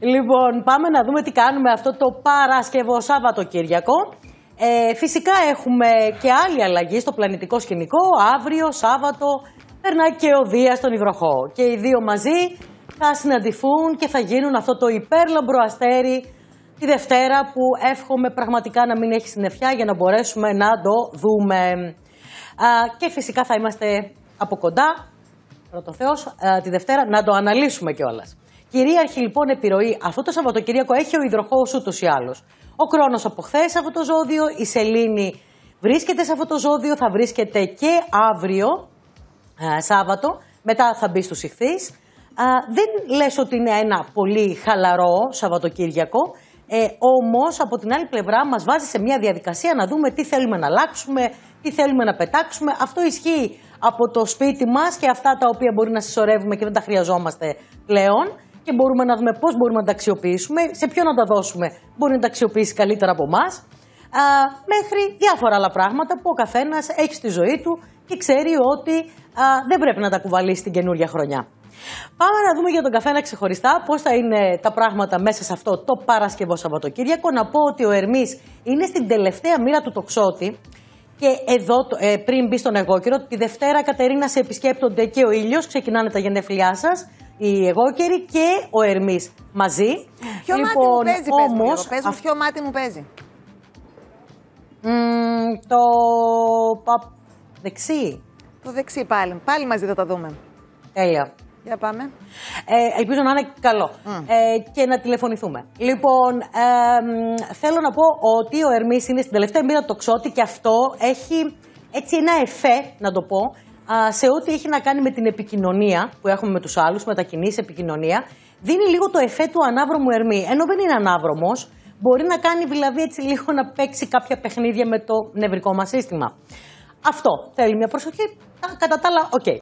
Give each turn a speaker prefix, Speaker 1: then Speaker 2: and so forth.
Speaker 1: Λοιπόν, πάμε να δούμε τι κάνουμε αυτό το Παρασκευό Σάββατο Κυριακό. Ε, φυσικά έχουμε και άλλη αλλαγή στο πλανητικό σκηνικό. Αύριο, Σάββατο, περνάει και ο Δίας στον Ιβροχό. Και οι δύο μαζί θα συναντηθούν και θα γίνουν αυτό το υπέρλαμπρο αστέρι τη Δευτέρα που εύχομαι πραγματικά να μην έχει συννεφιά για να μπορέσουμε να το δούμε. και φυσικά θα είμαστε από κοντά, πρώτο Θεός, τη Δευτέρα να το αναλύσουμε κιόλας. Κυρίαρχη λοιπόν επιρροή αυτό το Σαββατοκύριακο έχει ο υδροχό ούτως ή άλλως. Ο Κρόνος από χθες σε αυτό το ζώδιο, η Σελήνη βρίσκεται σε αυτό το ζώδιο, θα βρίσκεται και αύριο, ε, Σάββατο, μετά θα μπει στους ηχθείς. Ε, δεν λες ότι είναι ένα πολύ χαλαρό Σαββατοκύριακο, ε, όμως από την άλλη πλευρά μας βάζει σε μια διαδικασία να δούμε τι θέλουμε να αλλάξουμε, τι θέλουμε να πετάξουμε. Αυτό ισχύει από το σπίτι μας και αυτά τα οποία μπορεί να συσσωρεύουμε και δεν τα χρειαζόμαστε πλέον και μπορούμε να δούμε πώς μπορούμε να τα αξιοποιήσουμε, σε ποιον να τα δώσουμε μπορεί να τα αξιοποιήσει καλύτερα από εμάς. Μέχρι διάφορα άλλα πράγματα που ο καθένας έχει στη ζωή του και ξέρει ότι δεν πρέπει να τα κουβαλήσει την καινούργια χρονιά. Πάμε να δούμε για τον καθένα ξεχωριστά πώς θα είναι τα πράγματα μέσα σε αυτό το Παρασκευό Σαββατοκύριακο. Να πω ότι ο Ερμής είναι στην τελευταία μοίρα του τοξότη. Και εδώ, ε, πριν μπει στον εγώκυρο, τη Δευτέρα, Κατερίνα, σε επισκέπτονται και ο ήλιος, ξεκινάνε τα γενέθλιά σας η Εγώκερη και ο Ερμής μαζί. Ποιο λοιπόν, μάτι μου λοιπόν, παίζει, όμως, ποιο μάτι μου παίζει. το πα... δεξί. Το δεξί πάλι. Πάλι μαζί θα τα δούμε. Τέλεια. Για πάμε. Ε, ελπίζω να είναι καλό ε, και να τηλεφωνηθούμε. Λοιπόν, θέλω να πω ότι ο Ερμής είναι στην τελευταία μοίρα το ξότι και αυτό έχει έτσι ένα εφέ, να το πω, σε ό,τι έχει να κάνει με την επικοινωνία που έχουμε με τους άλλους, με τα κοινής επικοινωνία, δίνει λίγο το εφέ του ανάβρομου ερμή. Ενώ δεν είναι ανάβρομος, μπορεί να κάνει δηλαδή έτσι λίγο να παίξει κάποια παιχνίδια με το νευρικό μας σύστημα. Αυτό θέλει μια προσοχή. Κατά τα άλλα, οκ.